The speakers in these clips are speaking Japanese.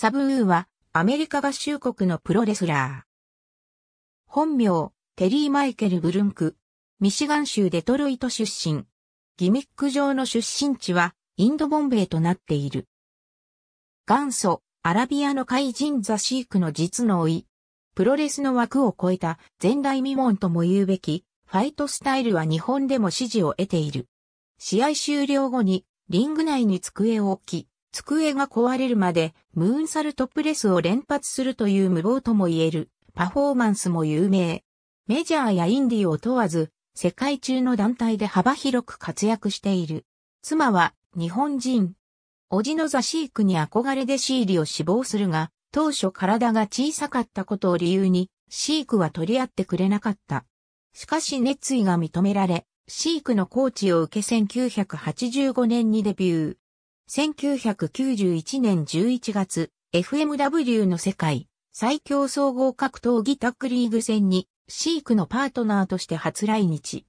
サブウーは、アメリカ合衆国のプロレスラー。本名、テリー・マイケル・ブルンク。ミシガン州デトロイト出身。ギミック上の出身地は、インドボンベイとなっている。元祖、アラビアの怪人ザ・シークの実の老い。プロレスの枠を超えた前代未聞とも言うべき、ファイトスタイルは日本でも支持を得ている。試合終了後に、リング内に机を置き、机が壊れるまでムーンサルトプレスを連発するという無謀とも言えるパフォーマンスも有名。メジャーやインディを問わず世界中の団体で幅広く活躍している。妻は日本人。おじのザシークに憧れでシーリを死亡するが、当初体が小さかったことを理由に、シークは取り合ってくれなかった。しかし熱意が認められ、シークのコーチを受け1985年にデビュー。1991年11月、FMW の世界最強総合格闘技タックリーグ戦にシークのパートナーとして初来日。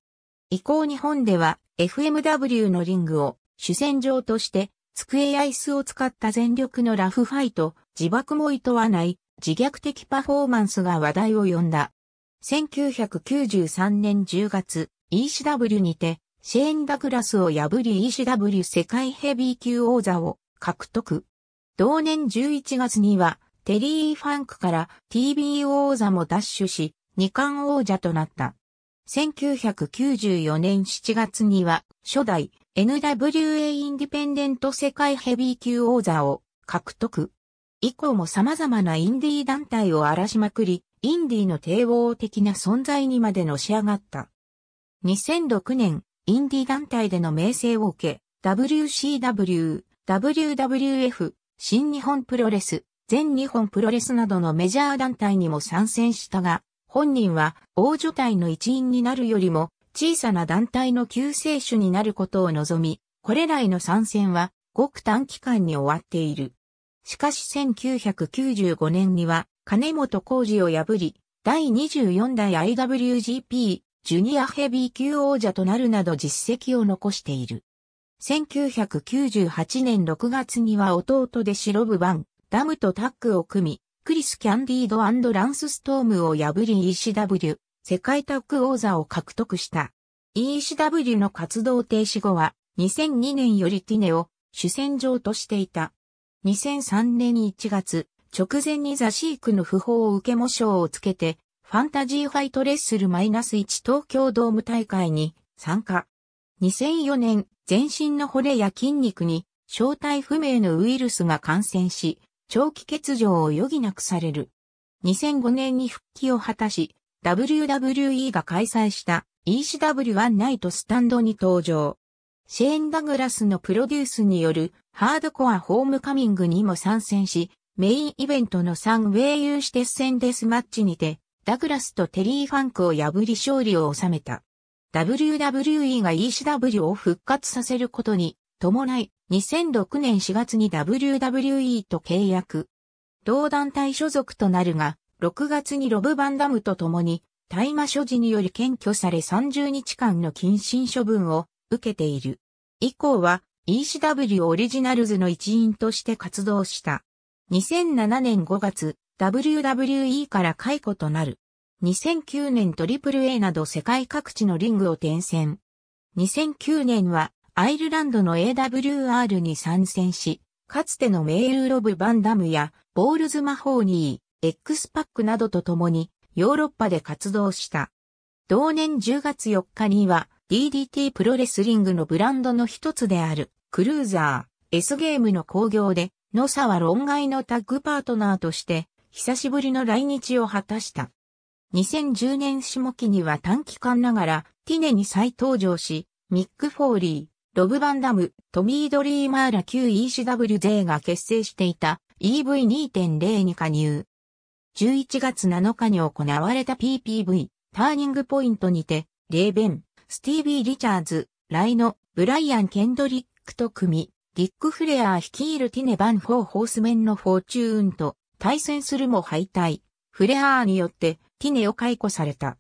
以降日本では FMW のリングを主戦場として机や椅子を使った全力のラフファイト、自爆も厭わない自虐的パフォーマンスが話題を呼んだ。1993年10月、ECW にてシェーン・ダグラスを破り ECW 世界ヘビー級王座を獲得。同年11月には、テリー・ファンクから TBO 王座も奪取し、二冠王者となった。1994年7月には、初代 NWA インディペンデント世界ヘビー級王座を獲得。以降も様々なインディー団体を荒らしまくり、インディーの帝王的な存在にまでのし上がった。2006年、インディ団体での名声を受け、WCW、WWF、新日本プロレス、全日本プロレスなどのメジャー団体にも参戦したが、本人は大所帯の一員になるよりも小さな団体の救世主になることを望み、これらへの参戦はごく短期間に終わっている。しかし1995年には金本浩二を破り、第24代 IWGP ジュニアヘビー級王者となるなど実績を残している。1998年6月には弟でシロブバン、ダムとタッグを組み、クリス・キャンディードランス・ストームを破り ECW 世界タッグ王座を獲得した。ECW の活動停止後は2002年よりティネを主戦場としていた。2003年1月、直前にザシークの訃報を受け模章をつけてファンタジーファイトレッスル -1 東京ドーム大会に参加。2004年、全身の骨や筋肉に正体不明のウイルスが感染し、長期欠場を余儀なくされる。2005年に復帰を果たし、WWE が開催した ECW1 ナイトスタンドに登場。シェーン・ダグラスのプロデュースによるハードコアホームカミングにも参戦し、メインイベントの3ウェイユーシテッセンデスマッチにてダグラスとテリー・ファンクを破り勝利を収めた。WWE が ECW を復活させることに伴い、2006年4月に WWE と契約。同団体所属となるが、6月にロブ・バンダムと共に、大麻所持により検挙され30日間の謹慎処分を受けている。以降は ECW オリジナルズの一員として活動した。2007年5月、WWE から解雇となる。2009年 AAA など世界各地のリングを転戦。2009年はアイルランドの AWR に参戦し、かつてのメール・ロブ・バンダムやボールズ・マホーニー、X パックなどと共にヨーロッパで活動した。同年10月4日には DDT プロレスリングのブランドの一つであるクルーザー S ゲームの興行で野沢論外のタッグパートナーとして久しぶりの来日を果たした。2010年下期には短期間ながら、ティネに再登場し、ミック・フォーリー、ロブ・バンダム、トミー・ドリーマーラ旧 ECW 勢が結成していた EV2.0 に加入。11月7日に行われた PPV、ターニングポイントにて、レーベン、スティービー・リチャーズ、ライノ、ブライアン・ケンドリックと組み、ディック・フレアー率いるティネ・バン・フォー・ホースメンのフォーチューンと、対戦するも敗退。フレアーによってティネを解雇された。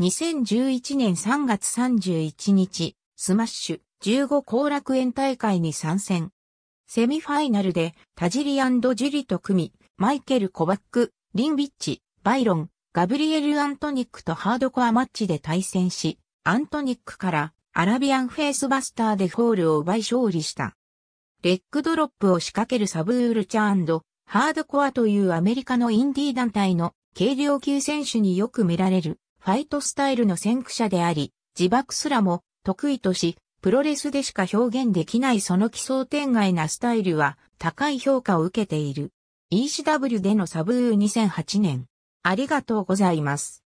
2011年3月31日、スマッシュ15後楽園大会に参戦。セミファイナルでタジリアンドジュリと組み、マイケル・コバック、リンビッチ、バイロン、ガブリエル・アントニックとハードコアマッチで対戦し、アントニックからアラビアンフェイスバスターでホールを奪い勝利した。レッグドロップを仕掛けるサブールチャーンド、ハードコアというアメリカのインディー団体の軽量級選手によく見られるファイトスタイルの先駆者であり、自爆すらも得意とし、プロレスでしか表現できないその奇想天外なスタイルは高い評価を受けている。ECW でのサブー2008年。ありがとうございます。